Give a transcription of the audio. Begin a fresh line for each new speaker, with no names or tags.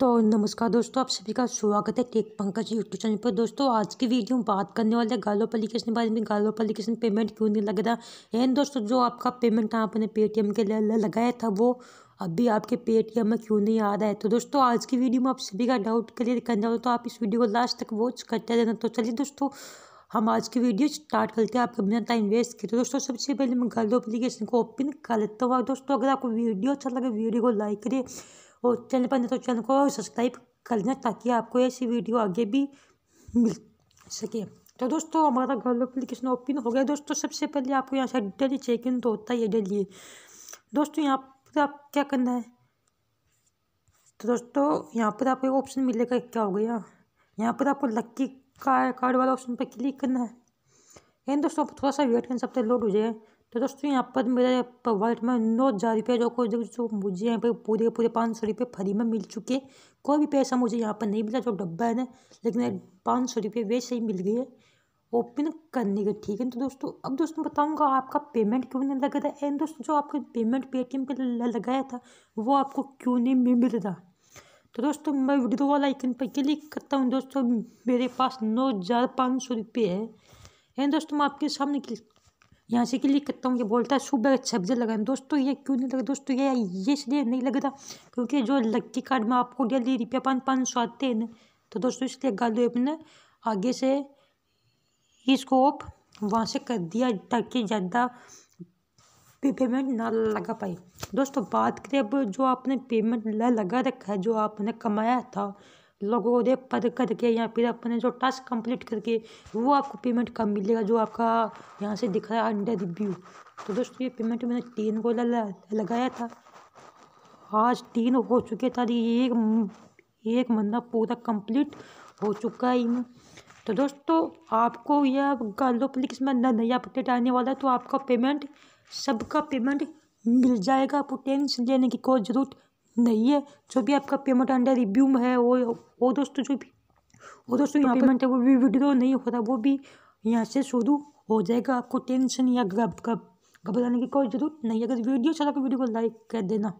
तो नमस्कार दोस्तों आप सभी का स्वागत है टेक पंकज यूट्यूब चैनल पर दोस्तों आज की वीडियो में बात करने वाले हैं गालो एप्लीकेशन के बारे में गालो एप्लीकेशन पेमेंट क्यों नहीं लग रहा एंड दोस्तों जो आपका पेमेंट आपने पेटीएम के लिए लगाया था वो अभी आपके पेटीएम में क्यों नहीं आ रहा है तो दोस्तों आज की वीडियो में आप सभी का डाउट क्लियर करने वाले तो आप इस वीडियो को लास्ट तक वॉच करते रहना तो चलिए दोस्तों हम आज की वीडियो स्टार्ट करते हैं आपके बिना टाइम वेस्ट किए तो दोस्तों सबसे पहले मैं गालो एप्लीकेशन को ओपन कर लेता हूँ दोस्तों अगर आपको वीडियो अच्छा लगे वीडियो को लाइक करें और चैनल पर नहीं तो चैनल को सब्सक्राइब कर लेना ताकि आपको ऐसी वीडियो आगे भी मिल सके तो दोस्तों हमारा गर्ल एप्लीकेशन ओपन हो गया दोस्तों सबसे पहले आपको यहाँ से डेली चेक इन तो होता है डेली दोस्तों यहाँ पर आप क्या करना है तो दोस्तों यहाँ पर आपको ऑप्शन मिलेगा क्या हो गया यहाँ पर आपको लक्की कार्ड वाला ऑप्शन पर क्लिक करना है एंड दोस्तों थोड़ा सा वेट करना सब तक लोड हो जाए तो दोस्तों यहाँ पर मेरे वॉलेट में नौ हज़ार रुपये जो को जो मुझे यहाँ पे पूरे पूरे पाँच सौ रुपये फ्री में मिल चुके कोई भी पैसा मुझे यहाँ पर नहीं मिला जो डब्बा है ना लेकिन पाँच सौ रुपये वैसे ही मिल गए ओपन करने के ठीक है तो दोस्तों अब दोस्तों बताऊंगा आपका पेमेंट क्यों नहीं लग रहा एंड दोस्तों जो आपका पेमेंट पेटीएम पे लगाया था वो आपको क्यों नहीं मिल रहा तो दोस्तों मैं वीडियो वाला आइकन पर क्लिक करता हूँ दोस्तों मेरे पास नौ हज़ार पाँच सौ रुपये है एंड दोस्तों मैं आपके सामने यहाँ से लिए कहता हूँ ये बोलता है सुबह अच्छा सब्जी लगा दोस्तों ये क्यों नहीं लगा दोस्तों ये ये इसलिए नहीं लग रहा क्योंकि जो लक्की कार्ड में आपको डेली रुपया पाँच पाँच सौ आते हैं तो दोस्तों इसलिए गालू ऐप अपने आगे से इसको ऑफ वहाँ से कर दिया ताकि ज़्यादा पेमेंट ना लगा पाए दोस्तों बात करें अब जो आपने पेमेंट लगा रखा है जो आपने कमाया था लोगों को देख पद करके या फिर अपने जो टास्क कंप्लीट करके वो आपको पेमेंट कम मिलेगा जो आपका यहाँ से दिख रहा है अंडर रिव्यू तो दोस्तों ये पेमेंट मैंने तीन को लगाया था आज तीन हो चुके था एक एक महीना पूरा कंप्लीट हो चुका है इन तो दोस्तों आपको यह गालो प्लिक्स में नया अपडेट आने वाला है तो आपका पेमेंट सबका पेमेंट मिल जाएगा आपको टेंशन लेने की कोई ज़रूरत नहीं है जो भी आपका पेमेंट अंडर रिव्यू है वो वो दोस्तों जो भी वो दोस्तों तो यहाँ पेमेंट है वो भी विड्रो नहीं हो रहा वो भी यहाँ से शुरू हो जाएगा आपको टेंशन या घबराने की कोई ज़रूरत नहीं अगर वीडियो अच्छा लगा वीडियो को लाइक कर देना